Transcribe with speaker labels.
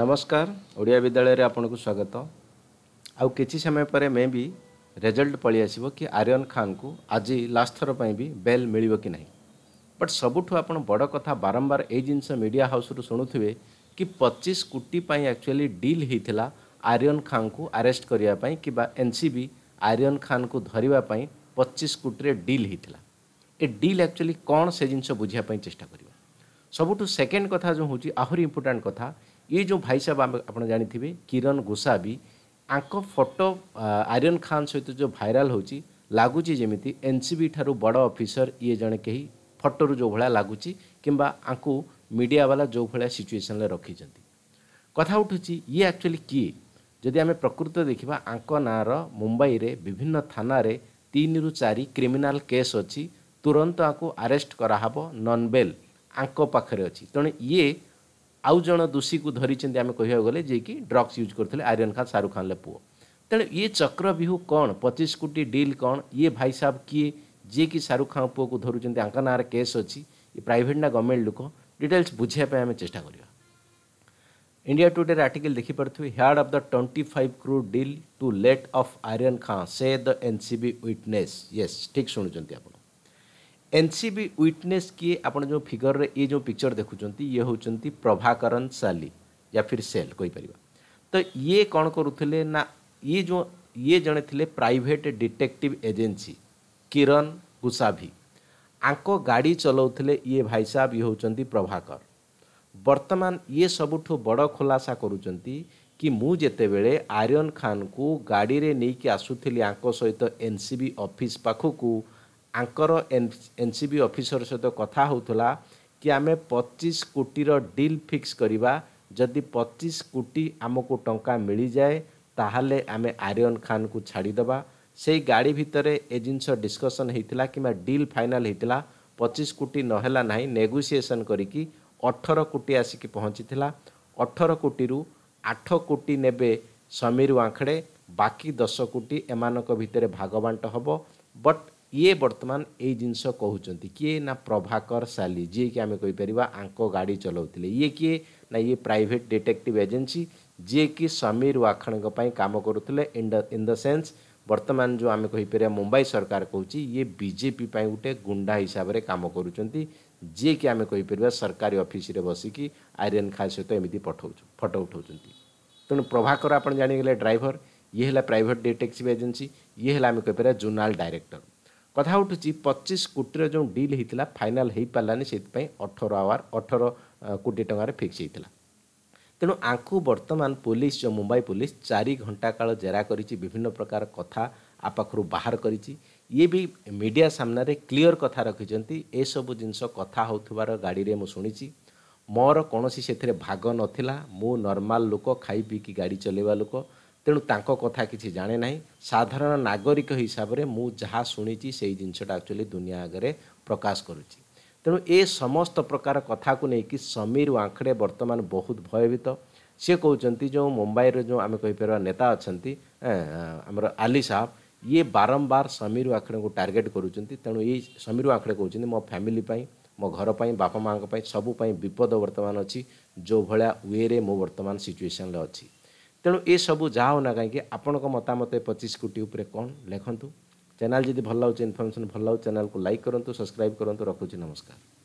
Speaker 1: ନମସ୍କାର ଓଡ଼ିଆ ବିଦ୍ୟାଳୟରେ ଆପଣଙ୍କୁ ସ୍ୱାଗତ ଆଉ କିଛି ସମୟ ପରେ ମେ ବି ରେଜଲ୍ଟ ପଳେଇ ଆସିବ କି ଆର୍ୟନ ଖାଁଙ୍କୁ ଆଜି ଲାଷ୍ଟ ଥର ପାଇଁ ବି ବେଲ୍ ମିଳିବ କି ନାହିଁ ବଟ୍ ସବୁଠୁ ଆପଣ ବଡ଼ କଥା ବାରମ୍ବାର ଏଇ ଜିନିଷ ମିଡ଼ିଆ ହାଉସ୍ରୁ ଶୁଣୁଥିବେ କି ପଚିଶ କୋଟି ପାଇଁ ଆକ୍ଚୁଆଲି ଡିଲ୍ ହୋଇଥିଲା ଆର୍ୟନ ଖାଁଙ୍କୁ ଆରେଷ୍ଟ କରିବା ପାଇଁ କିମ୍ବା ଏନ୍ ସି ବି ଆର୍ୟନ ଖାଁଙ୍କୁ ଧରିବା ପାଇଁ ପଚିଶ କୋଟିରେ ଡିଲ୍ ହୋଇଥିଲା ଏ ଡିଲ୍ ଆକ୍ଚୁଆଲି କ'ଣ ସେ ଜିନିଷ ବୁଝିବା ପାଇଁ ଚେଷ୍ଟା କରିବା ସବୁଠୁ ସେକେଣ୍ଡ କଥା ଯେଉଁ ହେଉଛି ଆହୁରି ଇମ୍ପୋର୍ଟାଣ୍ଟ କଥା ଇଏ ଯେଉଁ ଭାଇ ସାହେବ ଆମେ ଆପଣ ଜାଣିଥିବେ କିରଣ ଗୋସାବି ଆଙ୍କ ଫଟୋ ଆର୍ୟନ ଖାନ୍ ସହିତ ଯେଉଁ ଭାଇରାଲ୍ ହେଉଛି ଲାଗୁଛି ଯେମିତି ଏନ୍ସିବି ଠାରୁ ବଡ଼ ଅଫିସର ଇଏ ଜଣେ କେହି ଫଟୋରୁ ଯେଉଁଭଳିଆ ଲାଗୁଛି କିମ୍ବା ଆଙ୍କୁ ମିଡ଼ିଆବାଲା ଯେଉଁଭଳିଆ ସିଚୁଏସନ୍ରେ ରଖିଛନ୍ତି କଥା ଉଠୁଛି ଇଏ ଆକ୍ଚୁଆଲି କିଏ ଯଦି ଆମେ ପ୍ରକୃତ ଦେଖିବା ଆଙ୍କ ନାଁର ମୁମ୍ବାଇରେ ବିଭିନ୍ନ ଥାନାରେ ତିନିରୁ ଚାରି କ୍ରିମିନାଲ କେସ୍ ଅଛି ତୁରନ୍ତ ଆଙ୍କୁ ଆରେଷ୍ଟ କରାହେବ ନନ୍ ବେଲ୍ ଆଙ୍କ ପାଖରେ ଅଛି ତେଣୁ ଇଏ ଆଉ ଜଣ ଦୋଷୀକୁ ଧରିଛନ୍ତି ଆମେ କହିବାକୁ ଗଲେ ଯିଏକି ଡ୍ରଗ୍ସ ୟୁଜ୍ କରୁଥିଲେ ଆରିୟନ୍ ଖାନ୍ ଶାହରୁଖ ଖାନ୍ର ପୁଅ ତେଣୁ ଇଏ ଚକ୍ରବ୍ୟୂହ କ'ଣ ପଚିଶ କୋଟି ଡିଲ୍ କ'ଣ ଇଏ ଭାଇ ସାହେବ କିଏ ଯିଏକି ଶାହରୁଖ ଖାଁ ପୁଅକୁ ଧରୁଛନ୍ତି ଆଙ୍କ ନାଁରେ କେସ୍ ଅଛି ଏ ପ୍ରାଇଭେଟ୍ ନା ଗଭର୍ଣ୍ଣମେଣ୍ଟ ଲୋକ ଡିଟେଲ୍ସ ବୁଝିବା ପାଇଁ ଆମେ ଚେଷ୍ଟା କରିବା ଇଣ୍ଡିଆ ଟୁଡେରେ ଆର୍ଟିକଲ୍ ଦେଖିପାରୁଥିବେ had of the twenty five crore deal to let off Aryan Khan ସେ the N C B witness yes ଠିକ୍ ଶୁଣୁଛନ୍ତି ଆପଣ एन एनसीबी विटनेस किए आपण जो फिगर रे ये जो पिक्चर देखुं ये हूँ प्रभाकरण साली या फिर सेल कहींपर तो ये कौन करुले ना ये जो ये जड़े थे प्राइट डिटेक्टिव एजेन्सी किरण गुसाभी आपको गाड़ी चलाउले ये भाई साहब ये हूँ प्रभाकर बर्तमान ये सबुठ बड़ खुलासा कर कि मुझे आर्यन खान को गाड़ी नहीं कि आसूली आंको सहित एनसीबी ऑफिस पाखकू ଆଙ୍କର ଏନ୍ ସି ବି ଅଫିସର ସହିତ କଥା ହେଉଥିଲା କି ଆମେ ପଚିଶ କୋଟିର ଡିଲ୍ ଫିକ୍ସ କରିବା ଯଦି ପଚିଶ କୋଟି ଆମକୁ ଟଙ୍କା ମିଳିଯାଏ ତାହେଲେ ଆମେ ଆରିୟନ୍ ଖାନ୍କୁ ଛାଡ଼ିଦେବା ସେଇ ଗାଡ଼ି ଭିତରେ ଏ ଜିନିଷ ଡିସ୍କସନ୍ ହେଇଥିଲା କିମ୍ବା ଡିଲ୍ ଫାଇନାଲ୍ ହେଇଥିଲା ପଚିଶ କୋଟି ନହେଲା ନାହିଁ ନେଗୋସିଏସନ୍ କରିକି ଅଠର କୋଟି ଆସିକି ପହଞ୍ଚିଥିଲା ଅଠର କୋଟିରୁ ଆଠ କୋଟି ନେବେ ସମୀର ୱାଙ୍ଖଡ଼େ ବାକି ଦଶ କୋଟି ଏମାନଙ୍କ ଭିତରେ ଭାଗବାଣ୍ଟ ହେବ ବଟ୍ ଇଏ ବର୍ତ୍ତମାନ ଏଇ ଜିନିଷ କହୁଛନ୍ତି କିଏ ନା ପ୍ରଭାକର ସାଲି ଯିଏକି ଆମେ କହିପାରିବା ଆଙ୍କ ଗାଡ଼ି ଚଲାଉଥିଲେ ଇଏ କିଏ ନା ଇଏ ପ୍ରାଇଭେଟ୍ ଡିଟେକ୍ଟିଭ୍ ଏଜେନ୍ସି ଯିଏକି ସମୀର ୱାଖଣଙ୍କ ପାଇଁ କାମ କରୁଥିଲେ in the in the sense ବର୍ତ୍ତମାନ ଯେଉଁ ଆମେ କହିପାରିବା ମୁମ୍ବାଇ ସରକାର କହୁଛି ଇଏ ବିଜେପି ପାଇଁ ଗୋଟେ ଗୁଣ୍ଡା ହିସାବରେ କାମ କରୁଛନ୍ତି ଯିଏକି ଆମେ କହିପାରିବା ସରକାରୀ ଅଫିସରେ ବସିକି ଆଇରନ୍ ଖାଁ ସହିତ ଏମିତି ପଠାଉଛୁ ଫଟୋ ଉଠାଉଛନ୍ତି ତେଣୁ ପ୍ରଭାକର ଆପଣ ଜାଣିଗଲେ ଡ୍ରାଇଭର ଇଏ ହେଲା ପ୍ରାଇଭେଟ୍ ଡିଟେକ୍ଟିଭ୍ ଏଜେନ୍ସି ଇଏ ହେଲା ଆମେ କହିପାରିବା ଜୋନାଲ୍ ଡାଇରେକ୍ଟର କଥା ଉଠୁଛି ପଚିଶ କୋଟିର ଯେଉଁ ଡିଲ୍ ହୋଇଥିଲା ଫାଇନାଲ୍ ହୋଇପାରିଲାନି ସେଥିପାଇଁ ଅଠର ଆୱାର ଅଠର କୋଟି ଟଙ୍କାରେ ଫିକ୍ସ ହୋଇଥିଲା ତେଣୁ ଆଙ୍କୁ ବର୍ତ୍ତମାନ ପୋଲିସ ଯେଉଁ ମୁମ୍ବାଇ ପୋଲିସ ଚାରି ଘଣ୍ଟା କାଳ ଜେରା କରିଛି ବିଭିନ୍ନ ପ୍ରକାର କଥା ଆ ପାଖରୁ ବାହାର କରିଛି ଇଏ ବି ମିଡ଼ିଆ ସାମ୍ନାରେ କ୍ଲିଅର କଥା ରଖିଛନ୍ତି ଏସବୁ ଜିନିଷ କଥା ହେଉଥିବାର ଗାଡ଼ିରେ ମୁଁ ଶୁଣିଛି ମୋର କୌଣସି ସେଥିରେ ଭାଗ ନଥିଲା ମୁଁ ନର୍ମାଲ ଲୋକ ଖାଇ ପିଇକି ଗାଡ଼ି ଚଲେଇବା ଲୋକ ତେଣୁ ତାଙ୍କ କଥା କିଛି ଜାଣେ ନାହିଁ ସାଧାରଣ ନାଗରିକ ହିସାବରେ ମୁଁ ଯାହା ଶୁଣିଛି ସେଇ ଜିନିଷଟା ଆକ୍ଚୁଆଲି ଦୁନିଆ ଆଗରେ ପ୍ରକାଶ କରୁଛି ତେଣୁ ଏ ସମସ୍ତ ପ୍ରକାର କଥାକୁ ନେଇକି ସମୀର ଆଙ୍ଖଡ଼େ ବର୍ତ୍ତମାନ ବହୁତ ଭୟଭୀତ ସିଏ କହୁଛନ୍ତି ଯେଉଁ ମୁମ୍ବାଇର ଯେଉଁ ଆମେ କହିପାରିବା ନେତା ଅଛନ୍ତି ଆମର ଆଲି ସାହବ ଇଏ ବାରମ୍ବାର ସମୀର ଆଖଡ଼େଙ୍କୁ ଟାର୍ଗେଟ୍ କରୁଛନ୍ତି ତେଣୁ ଏଇ ସମୀର ଆଖଡ଼େ କହୁଛନ୍ତି ମୋ ଫ୍ୟାମିଲି ପାଇଁ ମୋ ଘର ପାଇଁ ବାପା ମାଆଙ୍କ ପାଇଁ ସବୁ ପାଇଁ ବିପଦ ବର୍ତ୍ତମାନ ଅଛି ଯେଉଁ ଭଳିଆ ୱେରେ ମୁଁ ବର୍ତ୍ତମାନ ସିଚୁଏସନ୍ରେ ଅଛି ତେଣୁ ଏସବୁ ଯାହା ହେଉନା କାହିଁକି ଆପଣଙ୍କ ମତାମତ ପଚିଶ କୋଟି ଉପରେ କ'ଣ ଲେଖନ୍ତୁ ଚ୍ୟାନେଲ୍ ଯଦି ଭଲ ଲାଗୁଛି ଇନଫର୍ମେସନ୍ ଭଲ ଲାଗୁଛି ଚ୍ୟାନେଲ୍କୁ ଲାଇକ୍ କରନ୍ତୁ ସବସ୍କ୍ରାଇବ୍ କରନ୍ତୁ ରଖୁଛି ନମସ୍କାର